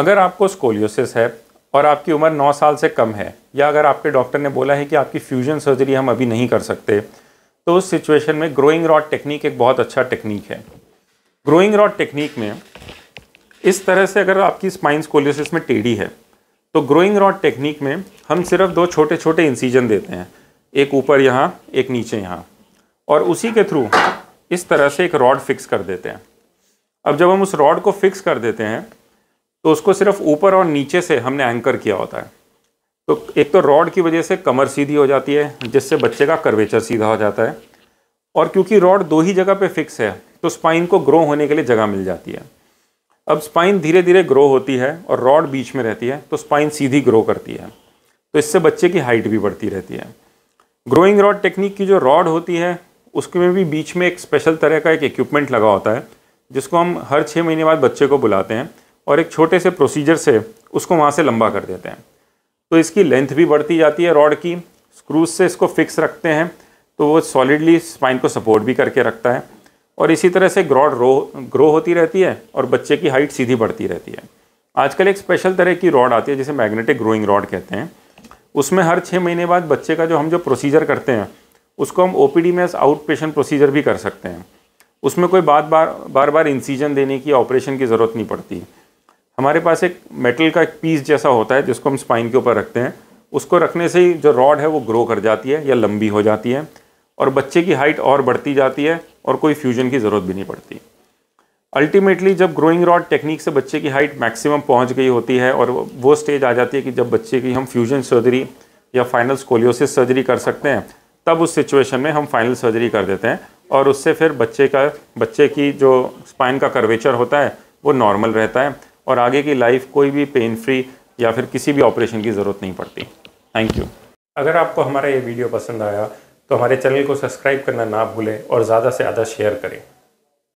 अगर आपको स्कोलियोसिस है और आपकी उम्र 9 साल से कम है या अगर आपके डॉक्टर ने बोला है कि आपकी फ्यूजन सर्जरी हम अभी नहीं कर सकते तो उस सिचुएशन में ग्रोइंग रॉड टेक्निक एक बहुत अच्छा टेक्निक है ग्रोइंग रॉड टेक्निक में इस तरह से अगर आपकी स्पाइन स्कोलियोसिस में टेढ़ी है तो ग्रोइंग रॉड टेक्निक में हम सिर्फ दो छोटे छोटे इंसीजन देते हैं एक ऊपर यहाँ एक नीचे यहाँ और उसी के थ्रू इस तरह से एक रॉड फिक्स कर देते हैं अब जब हम उस रॉड को फिक्स कर देते हैं तो उसको सिर्फ ऊपर और नीचे से हमने एंकर किया होता है तो एक तो रॉड की वजह से कमर सीधी हो जाती है जिससे बच्चे का कर्वेचर सीधा हो जाता है और क्योंकि रॉड दो ही जगह पे फिक्स है तो स्पाइन को ग्रो होने के लिए जगह मिल जाती है अब स्पाइन धीरे धीरे ग्रो होती है और रॉड बीच में रहती है तो स्पाइन सीधी ग्रो करती है तो इससे बच्चे की हाइट भी बढ़ती रहती है ग्रोइंग रॉड टेक्निक की जो रॉड होती है उसमें भी बीच में एक स्पेशल तरह का एक इक्विपमेंट लगा होता है जिसको हम हर छः महीने बाद बच्चे को बुलाते हैं और एक छोटे से प्रोसीजर से उसको वहाँ से लंबा कर देते हैं तो इसकी लेंथ भी बढ़ती जाती है रॉड की स्क्रूज से इसको फिक्स रखते हैं तो वो सॉलिडली स्पाइन को सपोर्ट भी करके रखता है और इसी तरह से ग्रॉड रो ग्रो होती रहती है और बच्चे की हाइट सीधी बढ़ती रहती है आजकल एक स्पेशल तरह की रॉड आती है जिसे मैग्नेटिक ग्रोइंग रॉड कहते हैं उसमें हर छः महीने बाद बच्चे का जो हम जो प्रोसीजर करते हैं उसको हम ओ में आउट पेशेंट प्रोसीजर भी कर सकते हैं उसमें कोई बार बार बार बार इंसीजन देने की ऑपरेशन की ज़रूरत नहीं पड़ती हमारे पास एक मेटल का एक पीस जैसा होता है जिसको हम स्पाइन के ऊपर रखते हैं उसको रखने से ही जो रॉड है वो ग्रो कर जाती है या लंबी हो जाती है और बच्चे की हाइट और बढ़ती जाती है और कोई फ्यूजन की ज़रूरत भी नहीं पड़ती अल्टीमेटली जब ग्रोइंग रॉड टेक्निक से बच्चे की हाइट मैक्सिमम पहुंच गई होती है और वो स्टेज आ जाती है कि जब बच्चे की हम फ्यूजन सर्जरी या फाइनल स्कोलियोसिस सर्जरी कर सकते हैं तब उस सिचुएशन में हम फाइनल सर्जरी कर देते हैं और उससे फिर बच्चे का बच्चे की जो स्पाइन का कर्वेचर होता है वो नॉर्मल रहता है और आगे की लाइफ कोई भी पेन फ्री या फिर किसी भी ऑपरेशन की ज़रूरत नहीं पड़ती थैंक यू अगर आपको हमारा ये वीडियो पसंद आया तो हमारे चैनल को सब्सक्राइब करना ना भूलें और ज़्यादा से ज़्यादा शेयर करें